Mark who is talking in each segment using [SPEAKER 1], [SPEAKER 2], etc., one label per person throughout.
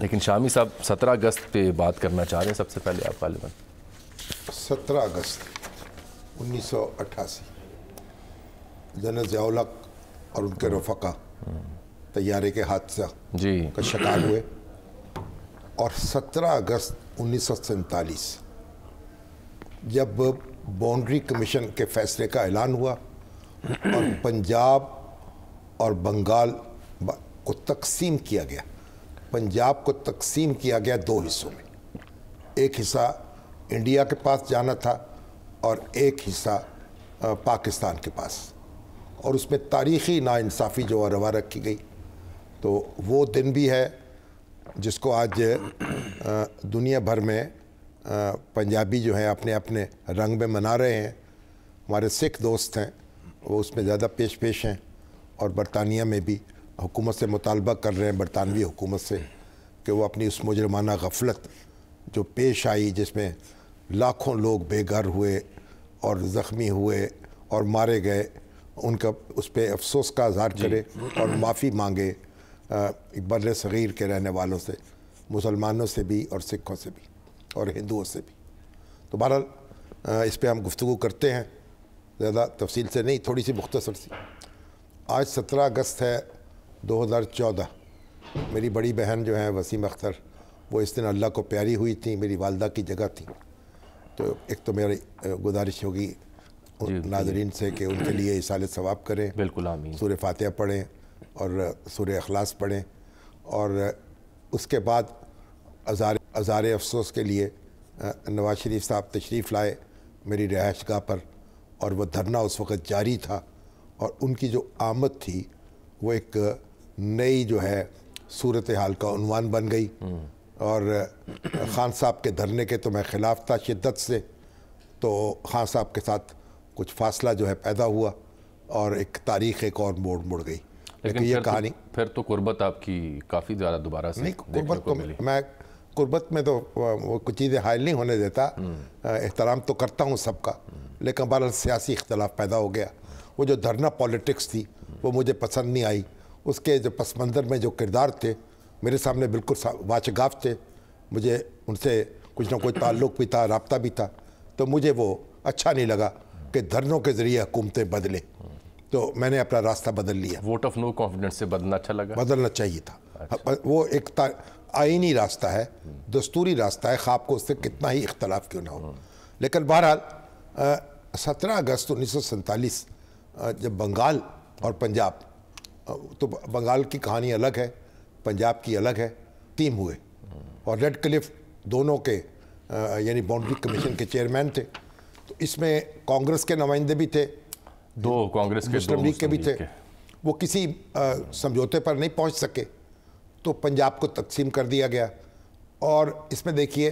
[SPEAKER 1] लेकिन शामी साहब सत्रह अगस्त पे बात करना चाह रहे हैं सबसे पहले आप गालिबा
[SPEAKER 2] सत्रह अगस्त उन्नीस सौ अट्ठासी जन जयालक और उनके हम्म। रफका तैयारे के हादसा जी का शिकार हुए और 17 अगस्त उन्नीस जब बाउंड्री कमीशन के फैसले का ऐलान हुआ और पंजाब और बंगाल को तकसीम किया गया पंजाब को तकसीम किया गया दो हिस्सों में एक हिस्सा इंडिया के पास जाना था और एक हिस्सा पाकिस्तान के पास और उसमें तारीख़ी नाानसाफ़ी जो रवा रखी गई तो वो दिन भी है जिसको आज दुनिया भर में पंजाबी जो हैं अपने अपने रंग में मना रहे हैं हमारे सिख दोस्त हैं वो उसमें ज़्यादा पेश पेश हैं और बरतानिया में भी हुकूमत से मुतालबा कर रहे हैं बरतानवी हुकूमत से कि वो अपनी उस मुजरमाना गफलत जो पेश आई जिसमें लाखों लोग बेघर हुए और ज़ख्मी हुए और मारे गए उनका उस पर अफसोस का इजहार करे और माफ़ी मांगे बर सग़ीर के रहने वालों से मुसलमानों से भी और सिखों से भी और हिंदुओं से भी तो बहरहाल इस पर हम गुफ्तु करते हैं ज़्यादा तफसील से नहीं थोड़ी सी मुख्तसर सी आज सत्रह अगस्त है 2014 मेरी बड़ी बहन जो है वसीम अख्तर वो इस दिन अल्लाह को प्यारी हुई थी मेरी वालदा की जगह थी तो एक तो मेरी गुजारिश होगी नाजरीन से कि उनके लिए इसाल सवाब करें बिल्कुल सूर्य फातह पढ़ें और सूर्य अखलास पढ़ें और उसके बाद अजार अजार अफसोस के लिए नवाज शरीफ साहब तशरीफ़ लाए मेरी रहायश गाह पर और वह धरना उस वक़्त जारी था और उनकी जो आमद थी वो एक नई जो है सूरत हाल का उनवान बन गई और ख़ान साहब के धरने के तो मैं ख़िलाफ़ था शिद्दत से तो ख़ान साहब के साथ कुछ फासला जो है पैदा हुआ और एक तारीख एक और मोड़ मुड़ गई लेकिन ये तो कहानी तो,
[SPEAKER 1] फिर तो कुर्बत आपकी काफ़ी ज़्यादा दोबारा से नहीं कुर्बत को तो मिली
[SPEAKER 2] मैं कुर्बत में तो वो कुछ चीज़ें हायल नहीं होने देता हम्म। एहतराम तो करता हूँ सबका लेकिन बहरहाल सियासी इख्तलाफ पैदा हो गया वो जो धरना पॉलिटिक्स थी वो मुझे पसंद नहीं आई उसके जो पस मंज़र में जो किरदार थे मेरे सामने बिल्कुल वाचगाफ थे मुझे उनसे कुछ ना कुछ ताल्लुक़ भी था रबता भी था तो मुझे वो अच्छा नहीं लगा कि धरनों के ज़रिए हुकूमतें बदलें तो मैंने अपना रास्ता बदल लिया वोट ऑफ नो कॉन्फिडेंस से बदलना अच्छा लगा बदलना चाहिए था अच्छा। हाँ, वो एक आइनी रास्ता है दस्तूरी रास्ता है ख्वाब को उससे कितना ही इख्तलाफ क्यों ना हो हाँ। लेकिन बहरहाल सत्रह अगस्त उन्नीस सौ सैंतालीस जब बंगाल और पंजाब तो बंगाल की कहानी अलग है पंजाब की अलग है तीन हुए और रेड क्लिफ दोनों के यानी बाउंड्री कमीशन के चेयरमैन थे तो इसमें कांग्रेस के नुमाइंदे भी थे
[SPEAKER 1] दो कांग्रेस के मुस्लिम लीग के भी थे
[SPEAKER 2] वो किसी समझौते पर नहीं पहुंच सके तो पंजाब को तकसीम कर दिया गया और इसमें देखिए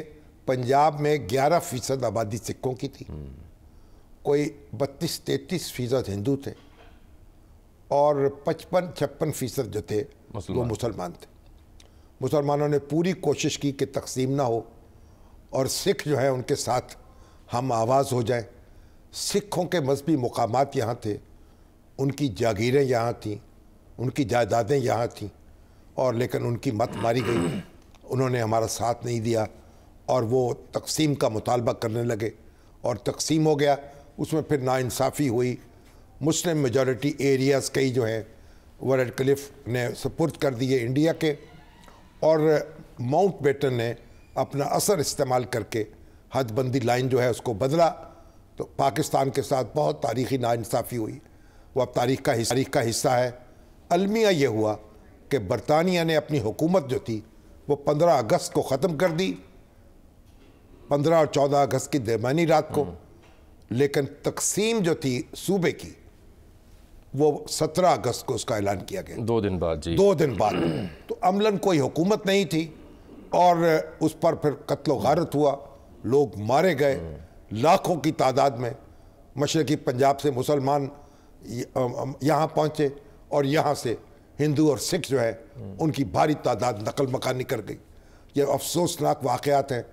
[SPEAKER 2] पंजाब में 11 फीसद आबादी सिखों की थी हम्म। कोई बत्तीस 33 फीसद हिंदू थे और पचपन छप्पन फ़ीसद जो थे वो मुसलमान थे मुसलमानों ने पूरी कोशिश की कि तकसीम ना हो और सिख जो है उनके साथ हम आवाज़ हो जाए सिखों के मजहबी मकाम यहाँ थे उनकी जागीरें यहाँ थीं उनकी जायदादें यहाँ थीं और लेकिन उनकी मत मारी गई उन्होंने हमारा साथ नहीं दिया और वो तकसीम का मुतालबा करने लगे और तकसीम हो गया उसमें फिर नाानसाफ़ी हुई मुस्लिम मेजॉरिटी एरियाज़ कई जो हैं वो रेड क्लिफ ने सपुर्द कर दिए इंडिया के और माउंट बेटन ने अपना असर इस्तेमाल करके हदबंदी लाइन जो है उसको बदला तो पाकिस्तान के साथ बहुत तारीखी नाानसाफ़ी हुई वह अब तारीख का तारीख का हिस्सा है अलमिया ये हुआ कि बरतानिया ने अपनी हुकूमत जो थी वो पंद्रह अगस्त को ख़त्म कर दी पंद्रह और चौदह अगस्त की दरमानी रात को हम्म। लेकिन तकसीम जो थी सूबे की वो सत्रह अगस्त को उसका ऐलान किया गया दो दिन बाद जी दो दिन बाद तो अमलन कोई हुकूमत नहीं थी और उस पर फिर कत्लो गारत हुआ लोग मारे गए लाखों की तादाद में मशरक़ी पंजाब से मुसलमान यहाँ पहुँचे और यहाँ से हिंदू और सिख जो है उनकी भारी तादाद नकल मकानी कर गई ये अफसोसनाक वाक़ात हैं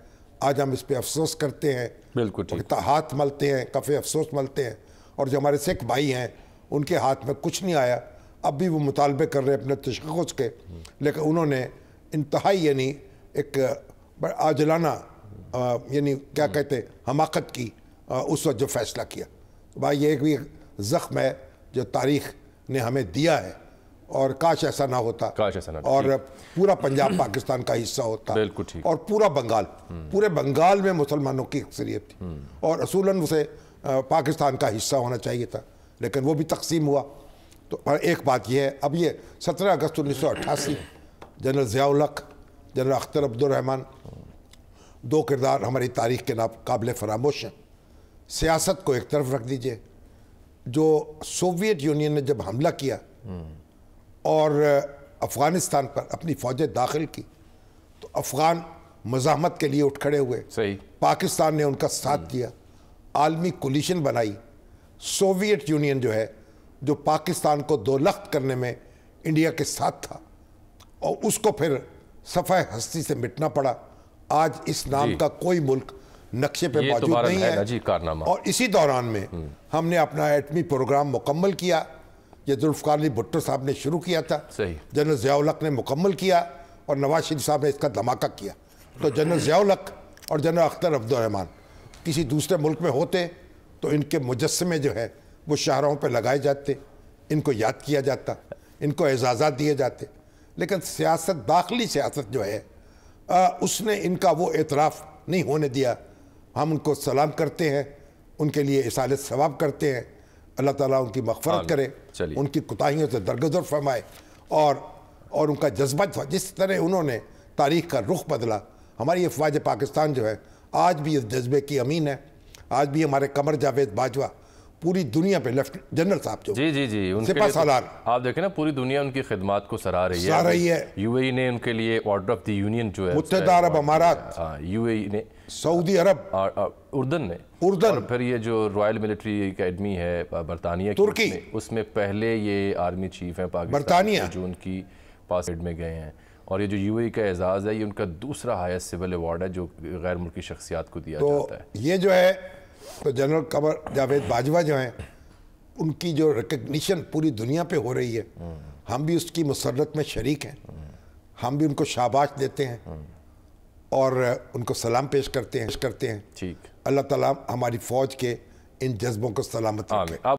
[SPEAKER 2] आज हम इस पर अफसोस करते हैं बिल्कुल हाथ मलते हैं कफ़े अफसोस मलते हैं और जो हमारे सिख भाई हैं उनके हाथ में कुछ नहीं आया अब भी वो मुतालबे कर रहे हैं अपने तशखस के लेकिन उन्होंने इंतहाई यानी एक आजलाना यानी क्या हम्म। कहते हमाकत की आ, उस वक्त जो फैसला किया तो भाई ये एक भी ज़ख्म है जो तारीख ने हमें दिया है और काश ऐसा ना होता काश ऐसा ना और पूरा पंजाब पाकिस्तान का हिस्सा होता
[SPEAKER 1] बिल्कुल ठीक और पूरा बंगाल हम्म।
[SPEAKER 2] पूरे बंगाल में मुसलमानों की अक्सरियत थी हम्म। और असूलन उसे पाकिस्तान का हिस्सा होना चाहिए था लेकिन वो भी तकसीम हुआ तो एक बात यह है अब ये सत्रह अगस्त उन्नीस सौ अट्ठासी जनरल ज़ियाउलक जनरल अख्तर अब्दुलरहमान दो किरदार हमारी तारीख के नाम काबिल फरामोश हैं सियासत को एक तरफ रख दीजिए जो सोवियत यूनियन ने जब हमला किया और अफ़गानिस्तान पर अपनी फ़ौजें दाखिल की तो अफ़गान मजामत के लिए उठ खड़े हुए सही पाकिस्तान ने उनका साथ दिया आलमी कोलिशन बनाई सोवियत यूनियन जो है जो पाकिस्तान को दो लख्त करने में इंडिया के साथ था और उसको फिर सफ़ा हस्ती से मिटना पड़ा आज इस नाम का कोई मुल्क नक्शे पे मौजूद नहीं है, है
[SPEAKER 1] जी कारनामा
[SPEAKER 2] और इसी दौरान में हम्म। हमने अपना एटमी प्रोग्राम मुकम्मल किया ये जुल्फ़ार अली भुट्टो साहब ने शुरू किया था जनरल जियालख ने मुकम्मल किया और नवाज शरीफ साहब ने इसका धमाका किया तो जनरल ज़ियाउलक और जनरल अख्तर अब्दुलरहमान किसी दूसरे मुल्क में होते तो इनके मुजस्मे जो है वो शाहराहों पर लगाए जाते इनको याद किया जाता इनको एजाज़ा दिए जाते लेकिन सियासत दाखिली सियासत जो है आ, उसने इनका वो एतराफ़ नहीं होने दिया हम उनको सलाम करते हैं उनके लिए इसाल सवाब करते हैं अल्लाह ताला उनकी मफफरत करे उनकी कोताहीियों से दरगजर फरमाए और और उनका जज्बा जिस तरह उन्होंने तारीख का रुख बदला हमारी अफवाज पाकिस्तान जो है आज भी इस जज्बे की अमीन है आज भी हमारे कमर जावेद बाजवा पूरी दुनिया पे लेफ्ट जनरल साहब
[SPEAKER 1] जो जी जी जी उनके पास तो, आप देखें ना पूरी दुनिया उनकी खिदमत को सराह रही है सराह रही है यूएई ने उनके लिए ऑर्डर ऑफ द यूनियन जो है मुतहदा अरब
[SPEAKER 2] अमारात हाँ,
[SPEAKER 1] यूएई ने
[SPEAKER 2] सऊदी अरब
[SPEAKER 1] उर्दन ने उर्दन और फिर ये जो रॉयल मिलिट्री एकेडमी है बरतानिया तुर्की उसमें पहले ये आर्मी चीफ है पाकिस्तान जो उनकी पास में गए हैं और ये जो यू e का एज़ाज़ है ये उनका दूसरा हाइस्ट सिविल अवार्ड है जो गैर मुल्की शख्सियात को दिया तो जाता
[SPEAKER 2] है ये जो है तो जनरल कमर जावेद बाजवा जो हैं उनकी जो रिकग्निशन पूरी दुनिया पे हो रही है हम भी उसकी मसरत में शरीक हैं हम भी उनको शाबाश देते हैं और उनको सलाम पेश करते हैं पेश करते हैं ठीक अल्लाह ताला हमारी फ़ौज के इन जज्बों को सलामत